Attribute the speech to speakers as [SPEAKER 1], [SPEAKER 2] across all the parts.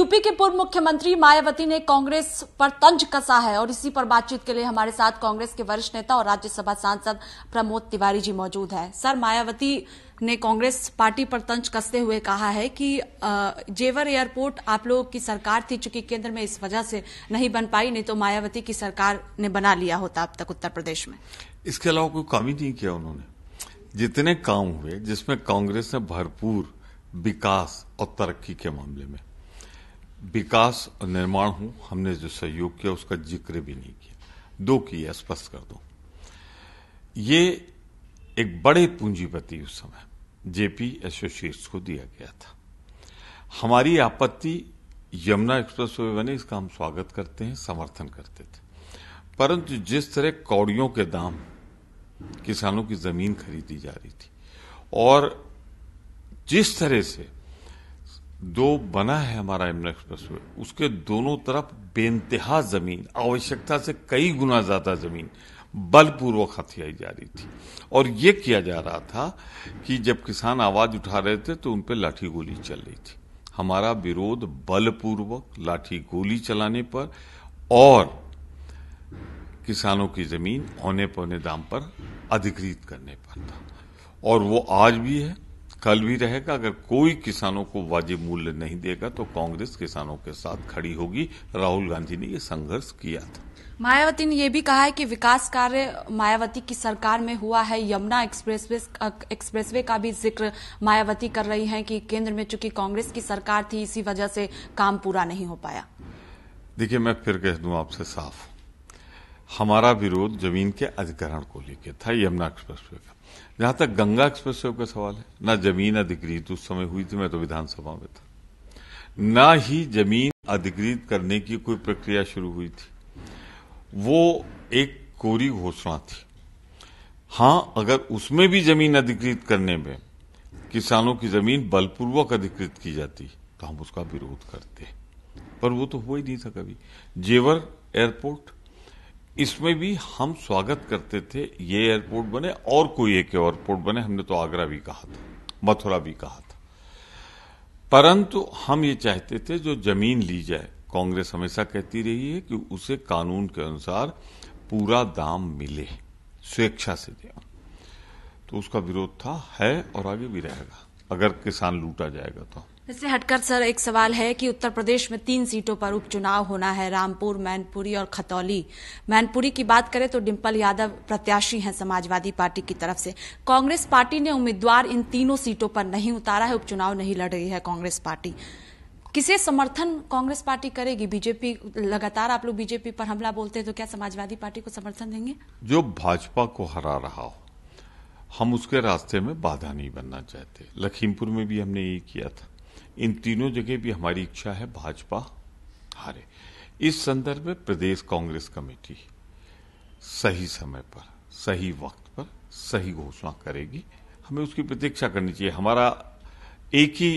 [SPEAKER 1] UP के पूर्व मुख्यमंत्री मायावती ने कांग्रेस पर तंज कसा है और इसी पर बातचीत के लिए हमारे साथ कांग्रेस के वरिष्ठ नेता और राज्यसभा सांसद प्रमोद तिवारी जी मौजूद हैं सर मायावती ने कांग्रेस पार्टी पर तंज कसते हुए कहा है कि जेवर एयरपोर्ट आप लोगों की सरकार थी चूंकि केंद्र में इस वजह से नहीं बन पाई नहीं तो मायावती की सरकार ने बना लिया होता अब तक उत्तर प्रदेश में
[SPEAKER 2] इसके अलावा कोई काम ही नहीं किया उन्होंने जितने काम हुए जिसमें कांग्रेस ने भरपूर विकास और तरक्की के मामले में विकास और निर्माण हूं हमने जो सहयोग किया उसका जिक्र भी नहीं किया दो किया स्पष्ट कर दो ये एक बड़े पूंजीपति उस समय जेपी एसोसिएट्स को दिया गया था हमारी आपत्ति यमुना एक्सप्रेस वे बने इसका हम स्वागत करते हैं समर्थन करते थे परंतु जिस तरह कौड़ियों के दाम किसानों की जमीन खरीदी जा रही थी और जिस तरह से दो बना है हमारा यमुना एक्सप्रेस वे उसके दोनों तरफ बेनतहा जमीन आवश्यकता से कई गुना ज्यादा जमीन बलपूर्वक हथियाई जा रही थी और ये किया जा रहा था कि जब किसान आवाज उठा रहे थे तो उन पर लाठी गोली चल रही थी हमारा विरोध बलपूर्वक लाठी गोली चलाने पर और किसानों की जमीन औने पौने दाम पर अधिकृत करने पर था और वो आज भी है कल भी रहेगा अगर कोई किसानों को वाजिब मूल्य नहीं देगा तो कांग्रेस किसानों के साथ खड़ी होगी राहुल गांधी ने यह संघर्ष किया था
[SPEAKER 1] मायावती ने यह भी कहा है कि विकास कार्य मायावती की सरकार में हुआ है यमुना एक्सप्रेसवे एक्सप्रेसवे का भी जिक्र मायावती कर रही हैं कि केंद्र में चूंकि कांग्रेस की सरकार थी इसी वजह से काम पूरा नहीं हो पाया
[SPEAKER 2] देखिए मैं फिर कह दूं आपसे साफ हमारा विरोध जमीन के अधिकरण को लेकर था यमुना एक्सप्रेस वे का जहां तक गंगा एक्सप्रेस वे का सवाल है ना जमीन अधिकृत उस समय हुई थी मैं तो विधानसभा में था ना ही जमीन अधिकृत करने की कोई प्रक्रिया शुरू हुई थी वो एक कोरी घोषणा थी हां अगर उसमें भी जमीन अधिकृत करने में किसानों की जमीन बलपूर्वक अधिकृत की जाती तो हम उसका विरोध करते पर वो तो हुआ ही नहीं था कभी जेवर एयरपोर्ट इसमें भी हम स्वागत करते थे ये एयरपोर्ट बने और कोई एक एयरपोर्ट बने हमने तो आगरा भी कहा था मथुरा भी कहा था परंतु हम ये चाहते थे जो जमीन ली जाए कांग्रेस हमेशा कहती रही है कि उसे कानून के अनुसार पूरा दाम मिले स्वेच्छा से दें तो उसका विरोध था है और आगे भी रहेगा अगर किसान लूटा जाएगा तो
[SPEAKER 1] इससे हटकर सर एक सवाल है कि उत्तर प्रदेश में तीन सीटों पर उपचुनाव होना है रामपुर मैनपुरी और खतौली मैनपुरी की बात करें तो डिम्पल यादव प्रत्याशी हैं समाजवादी पार्टी की तरफ से कांग्रेस पार्टी ने उम्मीदवार इन तीनों सीटों पर नहीं उतारा है उपचुनाव नहीं लड़ रही है कांग्रेस पार्टी किसे समर्थन कांग्रेस पार्टी करेगी बीजेपी लगातार आप लोग बीजेपी पर हमला बोलते हैं तो क्या समाजवादी पार्टी को समर्थन देंगे
[SPEAKER 2] जो भाजपा को हरा रहा हो हम उसके रास्ते में बाधा नहीं बनना चाहते लखीमपुर में भी हमने ये किया था इन तीनों जगह भी हमारी इच्छा है भाजपा हारे इस संदर्भ में प्रदेश कांग्रेस कमेटी सही समय पर सही वक्त पर सही घोषणा करेगी हमें उसकी प्रतीक्षा करनी चाहिए हमारा एक ही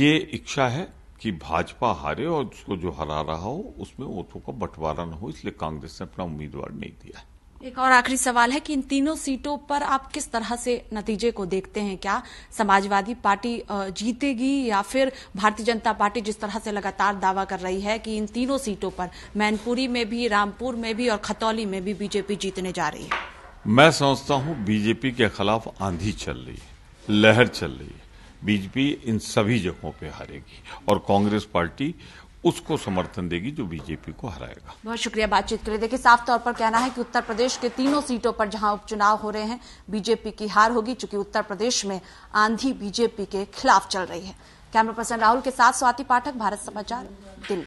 [SPEAKER 2] ये इच्छा है कि भाजपा हारे और उसको जो हरा रहा हो उसमें वोटों का बंटवारा न हो इसलिए कांग्रेस ने अपना उम्मीदवार नहीं दिया है
[SPEAKER 1] एक और आखिरी सवाल है कि इन तीनों सीटों पर आप किस तरह से नतीजे को देखते हैं क्या समाजवादी पार्टी जीतेगी या फिर भारतीय जनता पार्टी जिस तरह से लगातार दावा कर रही है कि इन तीनों सीटों पर मैनपुरी में भी रामपुर में भी और खतौली में भी बीजेपी जीतने जा रही है
[SPEAKER 2] मैं समझता हूं बीजेपी के खिलाफ आंधी चल रही है लहर चल रही है बीजेपी इन सभी जगहों पर हारेगी और कांग्रेस पार्टी उसको समर्थन देगी जो बीजेपी को हराएगा
[SPEAKER 1] बहुत शुक्रिया बातचीत के लिए देखिए साफ तौर पर कहना है कि उत्तर प्रदेश के तीनों सीटों पर जहां उपचुनाव हो रहे हैं बीजेपी की हार होगी चूंकि उत्तर प्रदेश में आंधी बीजेपी के खिलाफ चल रही है कैमरा पर्सन राहुल के साथ स्वाति पाठक भारत समाचार दिल्ली